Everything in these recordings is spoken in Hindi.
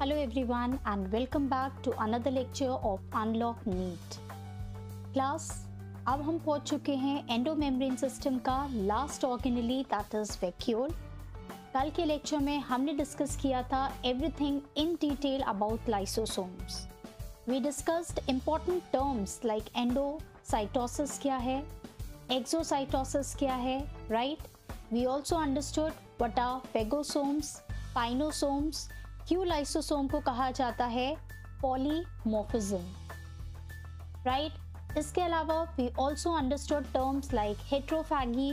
Hello everyone and welcome back to another lecture of Unlock NEET. Class, अब हम पहुंच चुके हैं एंडोमेम्ब्रेन सिस्टम का last organelle that is vacuole कल के लेक्चर में हमने डिस्कस किया था everything in detail about lysosomes we discussed important terms like endocytosis क्या है एक्सोसाइटोसिस क्या है right we also understood what are phagosomes pinosomes क्यों लाइसोसोम को कहा जाता है पॉलीमोफिज्म राइट इसके अलावा we also understood terms like heterophagy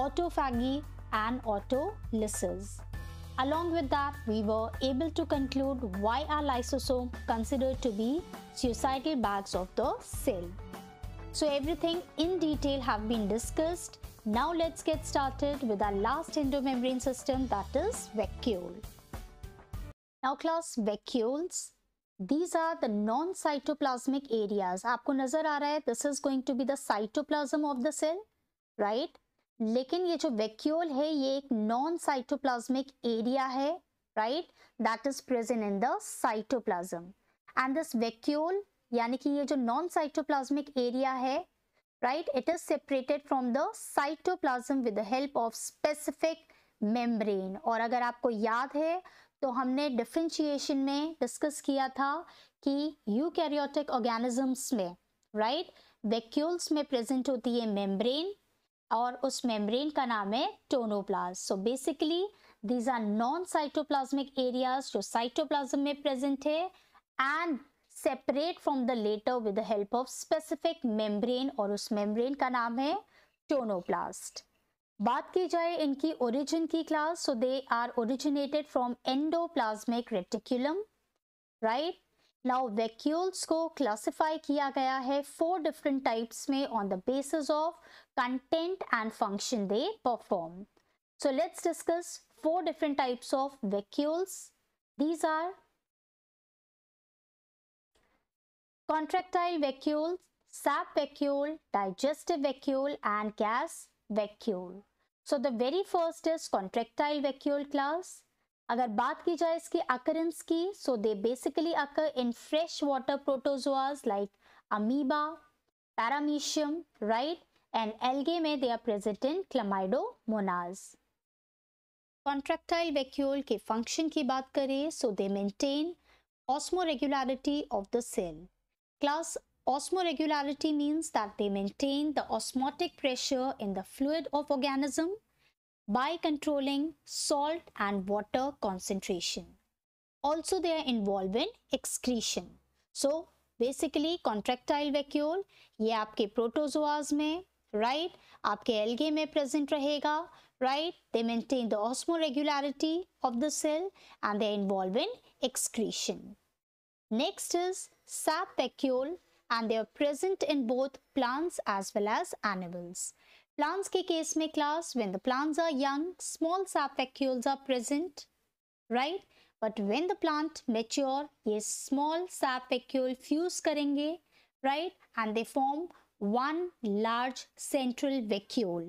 autophagy and autolysis Along with that, we were able to conclude why are lysosome considered to be suicidal bags of the cell. So everything in detail have been discussed. Now let's get started with our last endomembrane system that is vacuole. Now class vacuoles these are the non cytoplasmic areas आपको नजर आ रहा है this is going to be the cytoplasm of the cell right लेकिन ये जो वैक्यूल है ये एक नॉन साइटोप्लाज्मिक एरिया है right that is present in the cytoplasm and this vacuole यानी कि ये जो नॉन साइटोप्लाज्मिक एरिया है right it is separated from the cytoplasm with the help of specific membrane और अगर आपको याद है तो हमने डिफ्रेंशिएशन में डिस्कस किया था कि यूकैरियोटिक ऑर्गेनिजम्स में राइट right? वैक्यूल्स में प्रेजेंट होती है मेम्ब्रेन और उस मेम्ब्रेन का नाम है tonoplast so basically these are non cytoplasmic areas जो साइटोप्लाज्म में प्रेजेंट है and separate from the latter with the help of specific membrane और उस मेम्ब्रेन का नाम है टोनोप्लास्ट बात की जाए इनकी ओरिजिन की class so they are originated from endoplasmic reticulum right now vacuoles को क्लासिफाई किया गया है फोर डिफरेंट टाइप्स में on the basis of content and function they perform so let's discuss four different types of vacuoles these are contractile vacuole sap vacuole digestive vacuole and gas vacuole. So the very first is contractile vacuole class अगर बात की जाए इसकी अकरेंस की so they basically occur in fresh water protozoas like amoeba paramecium right and algae में they are present in chlamydomonas contractile vacuole के फंक्शन की बात करें so they maintain osmoregularity of the cell class Osmoregularity means that they maintain the osmotic pressure in the fluid of organism by controlling salt and water concentration. Also, they are involved in excretion. So, basically contractile vacuole, ye aapke protozoas mein, right, aapke algae mein present rahega, right, they maintain the osmoregularity of the cell and they are involved in excretion. Next is sap vacuole and they are present in both plants as well as animals. Plants ke case me class when the plants are young, small sap vacuoles are present, right? But when the plant mature, ये small sap vacuole fuse करेंगे, right? And they form one large central vacuole,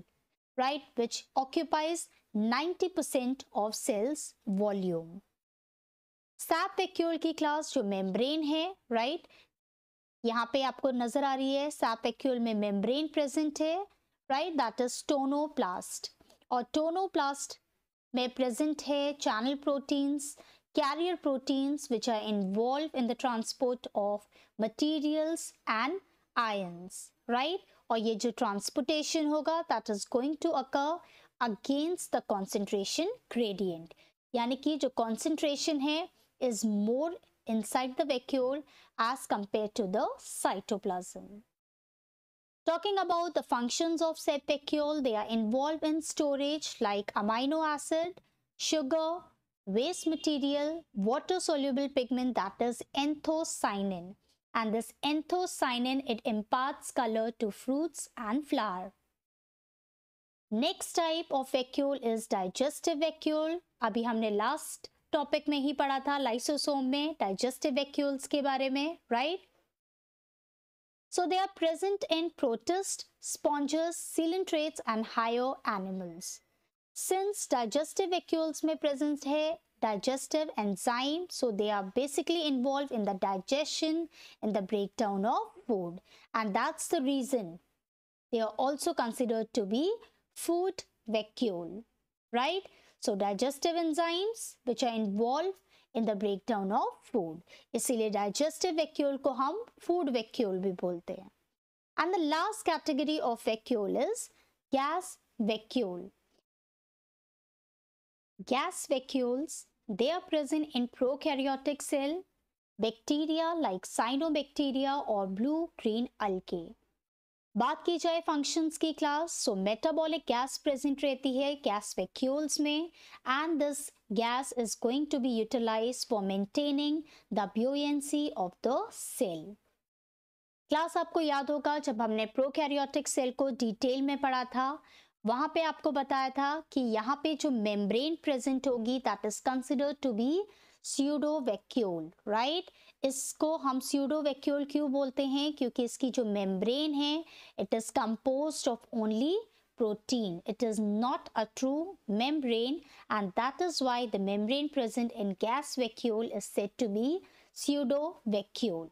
right? Which occupies 90% of cells volume. Sap vacuole की class jo membrane hai, right? यहाँ पे आपको नजर आ रही है सैपेक्यूल में मेम्ब्रेन प्रेजेंट है राइट दैट इज टोनोप्लास्ट और टोनोप्लास्ट में प्रेजेंट है channel proteins carrier proteins which are involve in the transport of materials and ions right और ये जो ट्रांसपोर्टेशन होगा that is going to occur against the concentration gradient यानी कि जो कॉन्सेंट्रेशन है is more inside the vacuole as compared to the cytoplasm. Talking about the functions of said vacuole, they are involved in storage like amino acid, sugar, waste material, water-soluble pigment that is anthocyanin. And this anthocyanin, it imparts color to fruits and flower. Next type of vacuole is digestive vacuole. अभी हमने last टॉपिक में ही पढ़ा था लाइसोसोम में डाइजेस्टिव वैक्यूल्स के बारे में right So they are present in protists, sponges, ciliatrates and higher animals. Since digestive vacuoles में present है digestive enzyme, so they are basically involved in the digestion and the breakdown of food. And that's the reason they are also considered to be food vacuole, right? So digestive enzymes which are involved in the breakdown of food. इसीलिए digestive vacuole को हम food vacuole भी बोलते हैं. And the last category of vacuole is gas vacuole. Gas vacuoles they are present in prokaryotic cell, bacteria like cyanobacteria or blue green algae. बात की जाए फंक्शंस की class so metabolic gas present रहती है गैस वेक्यूल्स में and this gas is going to be utilize for maintaining the buoyancy of the cell class आपको याद होगा जब हमने प्रोकैरियोटिक सेल को डिटेल में पढ़ा था वहां पे आपको बताया था कि यहाँ पे जो मेम्ब्रेन प्रेजेंट होगी that is considered to be pseudo vacuole right इसको हम सीडो वैक्यूल क्यों बोलते हैं क्योंकि इसकी जो मेम्ब्रेन है it is compose of only protein. It is not a true membrane and that is why the membrane present in gas vacuole is said to be pseudovacuole.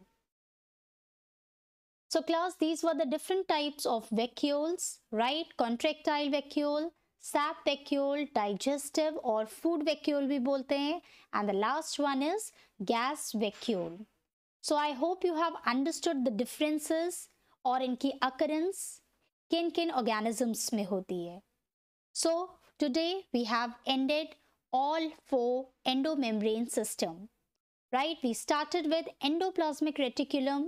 So class, these were the different types of vacuoles, right? Contractile vacuole, sap vacuole digestive और फूड वैक्यूल भी बोलते हैं and the last one is gas vacuole so I hope you have understood the differences और इनकी अकरेंस किन किन ऑर्गेनिजम्स में होती है so today we have ended all four endomembrane system right we started with endoplasmic reticulum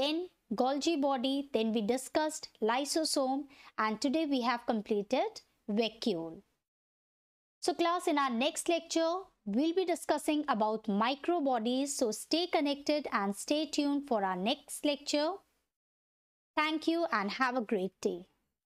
then golgi body then we discussed lysosome and today we have completed vacuole. So class, in our next lecture, we'll be discussing about microbodies. So stay connected and stay tuned for our next lecture. Thank you and have a great day.